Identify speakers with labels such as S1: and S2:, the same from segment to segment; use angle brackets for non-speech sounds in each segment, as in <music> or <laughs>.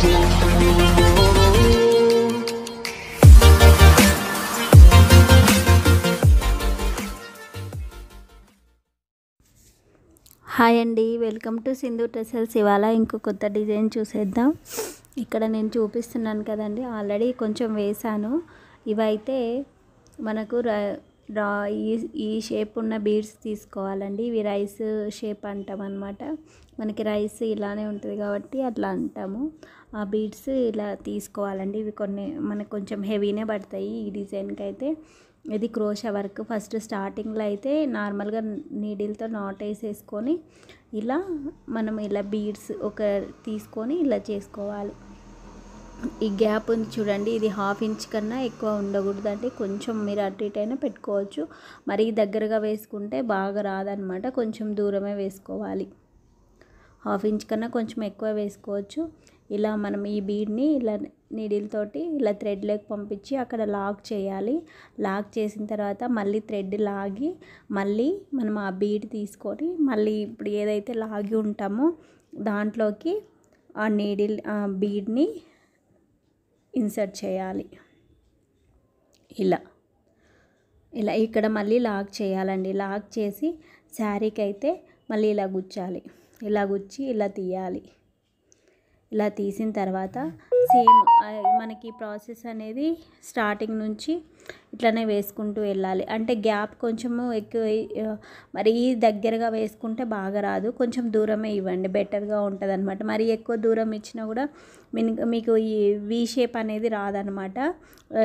S1: hi అండి welcome to Sindhu tassels ఇవాళ ఇంకో కొత్త డిజైన్ చూసేద్దాం ఇక్కడ నేను చూపిస్తున్నాను కదండి ఆల్రెడీ కొంచెం వేశాను ఇవైతే మనకు రా ఈ ఈ షేప్ ఉన్న బీడ్స్ తీసుకోవాలండి ఇవి రైస్ షేప్ అంటాం అనమాట మనకి రైస్ ఇలానే ఉంటుంది కాబట్టి అట్లా అంటాము ఆ బీడ్స్ ఇలా తీసుకోవాలండి ఇవి కొన్ని మనకు కొంచెం హెవీనే పడతాయి ఈ డిజైన్కి అయితే ఇది క్రోషా వర్క్ ఫస్ట్ స్టార్టింగ్లో అయితే నార్మల్గా నీడిల్తో నాట్ వేసేసుకొని ఇలా మనం ఇలా బీడ్స్ ఒక తీసుకొని ఇలా చేసుకోవాలి ఈ గ్యాప్ ఉంది చూడండి ఇది హాఫ్ ఇంచ్ కన్నా ఎక్కువ ఉండకూడదండి కొంచెం మీరు అటు ఇటు అయినా పెట్టుకోవచ్చు మరీ దగ్గరగా వేసుకుంటే బాగా రాదనమాట కొంచెం దూరమే వేసుకోవాలి హాఫ్ ఇంచ్ కన్నా కొంచెం ఎక్కువ వేసుకోవచ్చు ఇలా మనం ఈ బీడ్ని ఇలా నీడిల్తోటి ఇలా థ్రెడ్లోకి పంపించి అక్కడ లాక్ చేయాలి లాక్ చేసిన తర్వాత మళ్ళీ థ్రెడ్ లాగి మళ్ళీ మనం ఆ బీడ్ తీసుకొని మళ్ళీ ఇప్పుడు ఏదైతే లాగి ఉంటామో దాంట్లోకి ఆ నీడిల్ ఆ బీడ్ని ఇన్సర్ట్ చేయాలి ఇలా ఇలా ఇక్కడ మళ్ళీ లాక్ చేయాలండి లాక్ చేసి శారీకి అయితే మళ్ళీ ఇలా గుచ్చాలి ఇలా గుచ్చి ఇలా తీయాలి la interbata సేమ్ మనకి ప్రాసెస్ అనేది స్టార్టింగ్ నుంచి ఇట్లానే వేసుకుంటూ వెళ్ళాలి అంటే గ్యాప్ కొంచెము ఎక్కువ మరి దగ్గరగా వేసుకుంటే బాగా రాదు కొంచెం దూరమే ఇవ్వండి బెటర్గా ఉంటుంది అనమాట మరి ఎక్కువ దూరం ఇచ్చినా కూడా మీకు ఈ వీ షేప్ అనేది రాదనమాట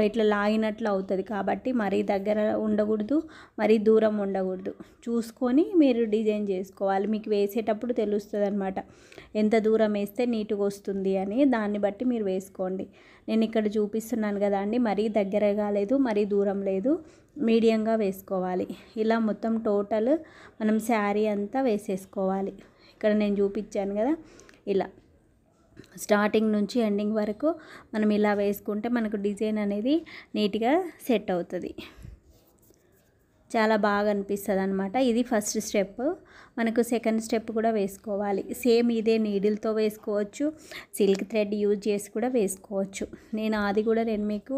S1: ఇట్లా లాగినట్లు అవుతుంది కాబట్టి మరీ దగ్గర ఉండకూడదు మరీ దూరం ఉండకూడదు చూసుకొని మీరు డిజైన్ చేసుకోవాలి మీకు వేసేటప్పుడు తెలుస్తుంది అనమాట ఎంత దూరం వేస్తే నీట్గా వస్తుంది అని దాన్ని బట్టి మీరు వేసుకోండి నేను ఇక్కడ చూపిస్తున్నాను కదా అండి మరీ దగ్గర కాలేదు మరీ దూరం లేదు మీడియంగా వేసుకోవాలి ఇలా మొత్తం టోటల్ మనం శారీ అంతా వేసేసుకోవాలి ఇక్కడ నేను చూపించాను కదా ఇలా స్టార్టింగ్ నుంచి ఎండింగ్ వరకు మనం ఇలా వేసుకుంటే మనకు డిజైన్ అనేది నీట్గా సెట్ అవుతుంది చాలా బాగా అనిపిస్తుంది అనమాట ఇది ఫస్ట్ స్టెప్ మనకు సెకండ్ స్టెప్ కూడా వేసుకోవాలి సేమ్ ఇదే నీడిల్తో వేసుకోవచ్చు సిల్క్ థ్రెడ్ యూజ్ చేసి కూడా వేసుకోవచ్చు నేను అది కూడా నేను మీకు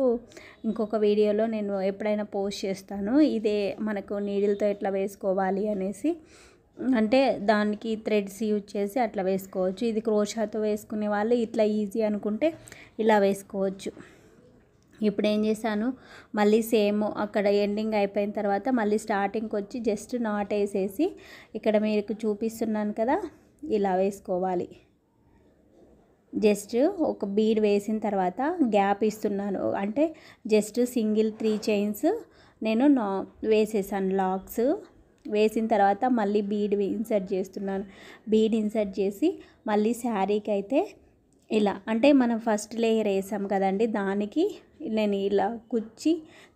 S1: ఇంకొక వీడియోలో నేను ఎప్పుడైనా పోస్ట్ చేస్తాను ఇదే మనకు నీడిల్తో ఎట్లా వేసుకోవాలి అనేసి అంటే దానికి థ్రెడ్స్ యూజ్ చేసి అట్లా వేసుకోవచ్చు ఇది క్రోషాతో వేసుకునే వాళ్ళు ఇట్లా ఈజీ అనుకుంటే ఇలా వేసుకోవచ్చు ఇప్పుడు ఏం చేశాను మళ్ళీ సేమ్ అక్కడ ఎండింగ్ అయిపోయిన తర్వాత మళ్ళీ స్టార్టింగ్కి వచ్చి జస్ట్ నాట్ వేసేసి ఇక్కడ మీకు చూపిస్తున్నాను కదా ఇలా వేసుకోవాలి జస్ట్ ఒక బీడ్ వేసిన తర్వాత గ్యాప్ ఇస్తున్నాను అంటే జస్ట్ సింగిల్ త్రీ చైన్స్ నేను నా వేసేసాను లాక్స్ వేసిన తర్వాత మళ్ళీ బీడ్ ఇన్సర్ట్ చేస్తున్నాను బీడ్ ఇన్సర్ట్ చేసి మళ్ళీ శారీకి అయితే ఇలా అంటే మనం ఫస్ట్ లేయర్ వేసాం కదండి దానికి నేను ఇలా కుచ్చి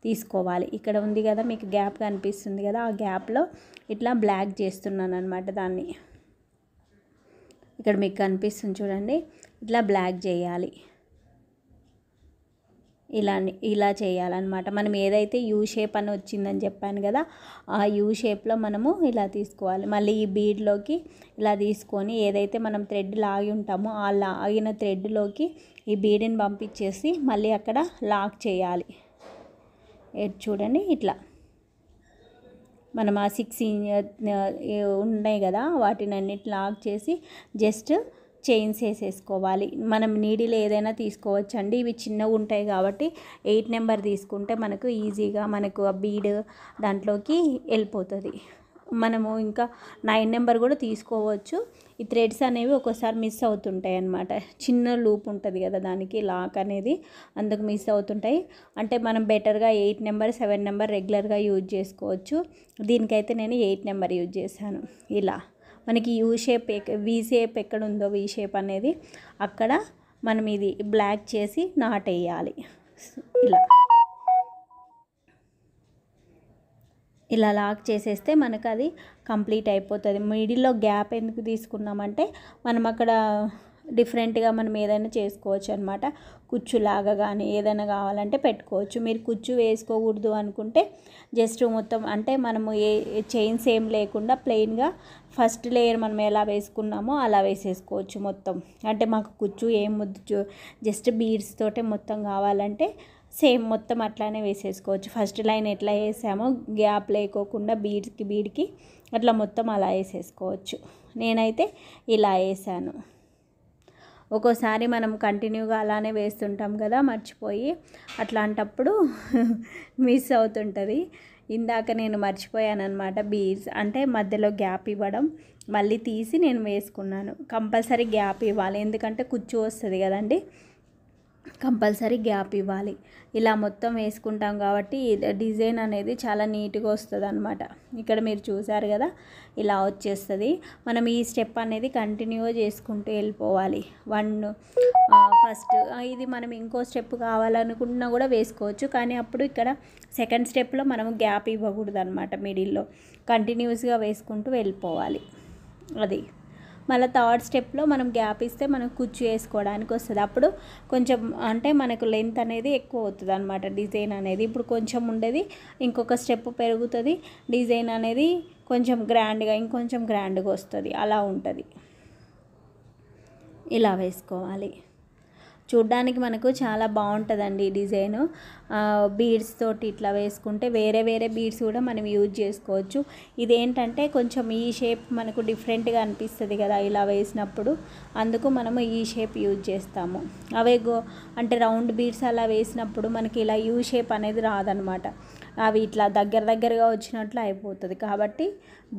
S1: తీసుకోవాలి ఇక్కడ ఉంది కదా మీకు గ్యాప్ కనిపిస్తుంది కదా ఆ గ్యాప్లో ఇట్లా బ్లాక్ చేస్తున్నాను అనమాట దాన్ని ఇక్కడ మీకు కనిపిస్తుంది చూడండి ఇట్లా బ్లాక్ చేయాలి ఇలా ఇలా చేయాలన్నమాట మనం ఏదైతే యూ షేప్ అని వచ్చిందని చెప్పాను కదా ఆ యూ షేప్లో మనము ఇలా తీసుకోవాలి మళ్ళీ ఈ బీడ్లోకి ఇలా తీసుకొని ఏదైతే మనం థ్రెడ్ లాగి ఉంటామో ఆ లాగిన థ్రెడ్లోకి ఈ బీడ్ని పంపించేసి మళ్ళీ అక్కడ లాక్ చేయాలి చూడండి ఇట్లా మనం ఆ సిక్స్ ఉన్నాయి కదా వాటిని అన్నిటి లాక్ చేసి జస్ట్ చైన్స్ వేసేసుకోవాలి మనం నీడిలు ఏదైనా తీసుకోవచ్చు అండి ఇవి చిన్నగా ఉంటాయి కాబట్టి ఎయిట్ నెంబర్ తీసుకుంటే మనకు ఈజీగా మనకు ఆ బీడ్ దాంట్లోకి వెళ్ళిపోతుంది మనము ఇంకా నైన్ నెంబర్ కూడా తీసుకోవచ్చు ఈ థ్రెడ్స్ అనేవి ఒక్కోసారి మిస్ అవుతుంటాయి అన్నమాట చిన్న లూప్ ఉంటుంది కదా దానికి లాక్ అనేది అందుకు మిస్ అవుతుంటాయి అంటే మనం బెటర్గా ఎయిట్ నెంబర్ సెవెన్ నెంబర్ రెగ్యులర్గా యూజ్ చేసుకోవచ్చు దీనికైతే నేను ఎయిట్ నెంబర్ యూజ్ చేశాను ఇలా మనకి యూ షేప్ వి షేప్ ఎక్కడ ఉందో వి షేప్ అనేది అక్కడ మనం ఇది బ్లాక్ చేసి నాట్ వేయాలి ఇలా ఇలా లాక్ చేసేస్తే మనకు అది కంప్లీట్ అయిపోతుంది మిడిల్లో గ్యాప్ ఎందుకు తీసుకున్నామంటే మనం అక్కడ డిఫరెంట్గా మనం ఏదైనా చేసుకోవచ్చు అనమాట కుచ్చులాగా కానీ ఏదైనా కావాలంటే పెట్టుకోవచ్చు మీరు కుచ్చు వేసుకోకూడదు అనుకుంటే జస్ట్ మొత్తం అంటే మనము ఏ చైన్స్ ఏం లేకుండా ప్లెయిన్గా ఫస్ట్ లేయర్ మనం ఎలా వేసుకున్నామో అలా వేసేసుకోవచ్చు మొత్తం అంటే మాకు కుచ్చు ఏం ముద్దు జస్ట్ బీడ్స్ తోటే మొత్తం కావాలంటే సేమ్ మొత్తం అట్లానే వేసేసుకోవచ్చు ఫస్ట్ లైన్ ఎట్లా వేసామో గ్యాప్ లేకోకుండా బీడ్కి బీడ్కి అట్లా మొత్తం అలా వేసేసుకోవచ్చు నేనైతే ఇలా వేసాను ఒక్కోసారి మనం కంటిన్యూగా అలానే వేస్తుంటాం కదా మర్చిపోయి అట్లాంటప్పుడు మిస్ <laughs> అవుతుంటుంది ఇందాక నేను మర్చిపోయాను అనమాట బీడ్స్ అంటే మధ్యలో గ్యాప్ ఇవ్వడం మళ్ళీ తీసి నేను వేసుకున్నాను కంపల్సరీ గ్యాప్ ఇవ్వాలి ఎందుకంటే కుచ్చు వస్తుంది కదండి కంపల్సరీ గ్యాప్ ఇవ్వాలి ఇలా మొత్తం వేసుకుంటాం కాబట్టి డిజైన్ అనేది చాలా నీట్గా వస్తుంది అనమాట ఇక్కడ మీరు చూసారు కదా ఇలా వచ్చేస్తుంది మనం ఈ స్టెప్ అనేది కంటిన్యూగా చేసుకుంటూ వెళ్ళిపోవాలి వన్ ఫస్ట్ ఇది మనం ఇంకో స్టెప్ కావాలనుకున్నా కూడా వేసుకోవచ్చు కానీ అప్పుడు ఇక్కడ సెకండ్ స్టెప్లో మనం గ్యాప్ ఇవ్వకూడదు అనమాట మిడిల్లో కంటిన్యూస్గా వేసుకుంటూ వెళ్ళిపోవాలి అది మళ్ళీ థర్డ్ స్టెప్లో మనం గ్యాప్ ఇస్తే మనకు కుచ్చు వేసుకోవడానికి వస్తుంది అప్పుడు కొంచెం అంటే మనకు లెంత్ అనేది ఎక్కువ అవుతుంది అనమాట డిజైన్ అనేది ఇప్పుడు కొంచెం ఉండేది ఇంకొక స్టెప్ పెరుగుతుంది డిజైన్ అనేది కొంచెం గ్రాండ్గా ఇంకొంచెం గ్రాండ్గా వస్తుంది అలా ఉంటుంది ఇలా వేసుకోవాలి చూడ్డానికి మనకు చాలా బాగుంటుందండి ఈ డిజైన్ బీడ్స్ తోటి ఇట్లా వేసుకుంటే వేరే వేరే బీడ్స్ కూడా మనం యూజ్ చేసుకోవచ్చు ఇదేంటంటే కొంచెం ఈ షేప్ మనకు డిఫరెంట్గా అనిపిస్తుంది కదా ఇలా వేసినప్పుడు అందుకు మనము ఈ షేప్ యూజ్ చేస్తాము అవే గో అంటే రౌండ్ బీడ్స్ అలా వేసినప్పుడు మనకి ఇలా యూ షేప్ అనేది రాదనమాట అవి ఇట్లా దగ్గర దగ్గరగా వచ్చినట్లు అయిపోతుంది కాబట్టి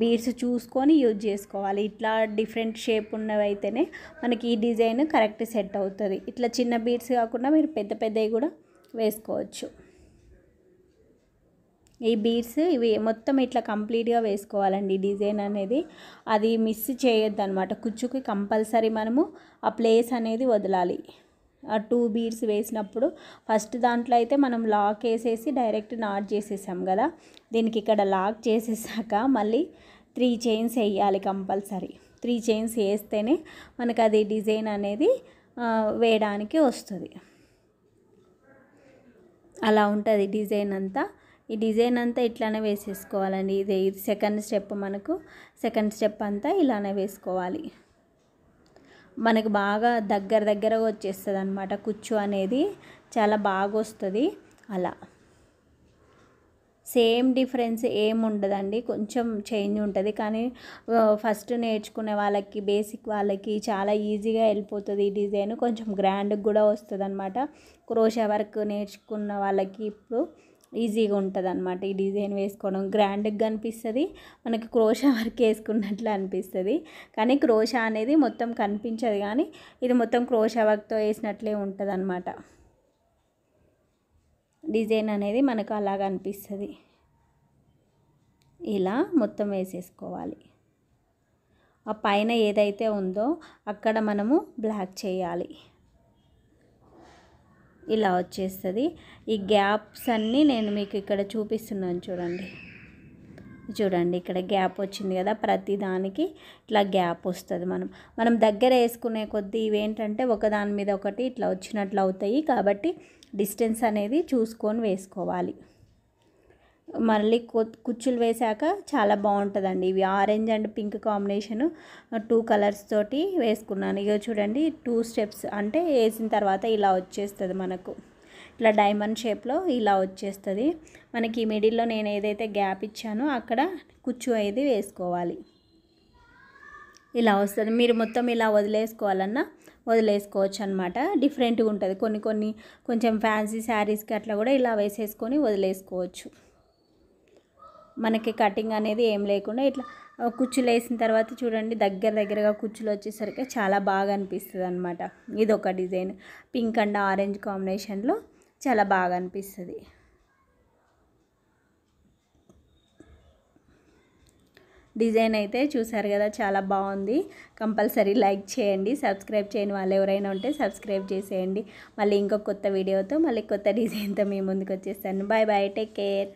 S1: బీడ్స్ చూసుకొని యూజ్ చేసుకోవాలి ఇట్లా డిఫరెంట్ షేప్ ఉన్నవైతేనే మనకి ఈ డిజైన్ కరెక్ట్ సెట్ అవుతుంది ఇట్లా చిన్న బీడ్స్ కాకుండా మీరు పెద్ద పెద్దవి కూడా వేసుకోవచ్చు ఈ బీడ్స్ ఇవి మొత్తం ఇట్లా కంప్లీట్గా వేసుకోవాలండి డిజైన్ అనేది అది మిస్ చేయొద్దు అనమాట కుచ్చుకి కంపల్సరీ మనము ఆ ప్లేస్ అనేది వదలాలి టూ బీడ్స్ వేసినప్పుడు ఫస్ట్ దాంట్లో అయితే మనం లాక్ వేసేసి డైరెక్ట్ నాట్ చేసేసాం కదా దీనికి ఇక్కడ లాక్ చేసేసాక మళ్ళీ త్రీ చైన్స్ వేయాలి కంపల్సరీ త్రీ చైన్స్ వేస్తేనే మనకు అది డిజైన్ అనేది వేయడానికి వస్తుంది అలా ఉంటుంది డిజైన్ అంతా ఈ డిజైన్ అంతా ఇట్లానే వేసేసుకోవాలండి ఇది ఇది సెకండ్ స్టెప్ మనకు సెకండ్ స్టెప్ అంతా ఇలానే వేసుకోవాలి మనకు బాగా దగ్గర దగ్గర వచ్చేస్తుంది అనమాట కుచ్చు అనేది చాలా బాగా వస్తుంది అలా సేమ్ డిఫరెన్స్ ఏముండదండి కొంచెం చేంజ్ ఉంటుంది కానీ ఫస్ట్ నేర్చుకునే వాళ్ళకి బేసిక్ వాళ్ళకి చాలా ఈజీగా వెళ్ళిపోతుంది ఈ డిజైన్ కొంచెం గ్రాండ్గా కూడా వస్తుంది అనమాట క్రోషా వర్క్ నేర్చుకున్న వాళ్ళకి ఇప్పుడు ఈజీగా ఉంటుంది అనమాట ఈ డిజైన్ వేసుకోవడం గ్రాండ్గా అనిపిస్తుంది మనకి క్రోషా వర్క్ వేసుకున్నట్లు అనిపిస్తుంది కానీ క్రోషా అనేది మొత్తం కనిపించదు కానీ ఇది మొత్తం క్రోషా వర్క్తో వేసినట్లే ఉంటుంది అనమాట డిజైన్ అనేది మనకు అలాగ అనిపిస్తుంది ఇలా మొత్తం వేసేసుకోవాలి ఆ పైన ఏదైతే ఉందో అక్కడ మనము బ్లాక్ చేయాలి ఇలా వచ్చేస్తుంది ఈ గ్యాప్స్ అన్నీ నేను మీకు ఇక్కడ చూపిస్తున్నాను చూడండి చూడండి ఇక్కడ గ్యాప్ వచ్చింది కదా ప్రతి దానికి ఇట్లా గ్యాప్ వస్తుంది మనం మనం దగ్గర వేసుకునే కొద్దీ ఇవేంటంటే ఒకదాని మీద ఒకటి ఇట్లా వచ్చినట్లు అవుతాయి కాబట్టి డిస్టెన్స్ అనేది చూసుకొని వేసుకోవాలి మళ్ళీ కుచ్చులు వేశాక చాలా బాగుంటుందండి ఇవి orange and pink combination two colours తోటి వేసుకున్నాను ఇక చూడండి టూ స్టెప్స్ అంటే వేసిన తర్వాత ఇలా వచ్చేస్తుంది మనకు ఇట్లా డైమండ్ షేప్లో ఇలా వచ్చేస్తుంది మనకి మిడిల్లో నేను ఏదైతే గ్యాప్ ఇచ్చానో అక్కడ కుచ్చు అయితే వేసుకోవాలి ఇలా వస్తుంది మీరు మొత్తం ఇలా వదిలేసుకోవాలన్నా వదిలేసుకోవచ్చు అనమాట డిఫరెంట్గా ఉంటుంది కొన్ని కొన్ని కొంచెం ఫ్యాన్సీ శారీస్కి అట్లా కూడా ఇలా వేసేసుకొని వదిలేసుకోవచ్చు మనకి కటింగ్ అనేది ఏం లేకుండా ఇట్లా కుచ్చులు వేసిన తర్వాత చూడండి దగ్గర దగ్గరగా కుచ్చులు వచ్చేసరికి చాలా బాగా అనిపిస్తుంది అనమాట ఇది ఒక డిజైన్ పింక్ అండ్ ఆరెంజ్ కాంబినేషన్లో చాలా బాగా అనిపిస్తుంది డిజైన్ అయితే చూసారు కదా చాలా బాగుంది కంపల్సరీ లైక్ చేయండి సబ్స్క్రైబ్ చేయని వాళ్ళు ఎవరైనా ఉంటే సబ్స్క్రైబ్ చేసేయండి మళ్ళీ ఇంకో కొత్త వీడియోతో మళ్ళీ కొత్త డిజైన్తో మీ ముందుకు వచ్చేస్తాను బాయ్ బాయ్ టేక్ కేర్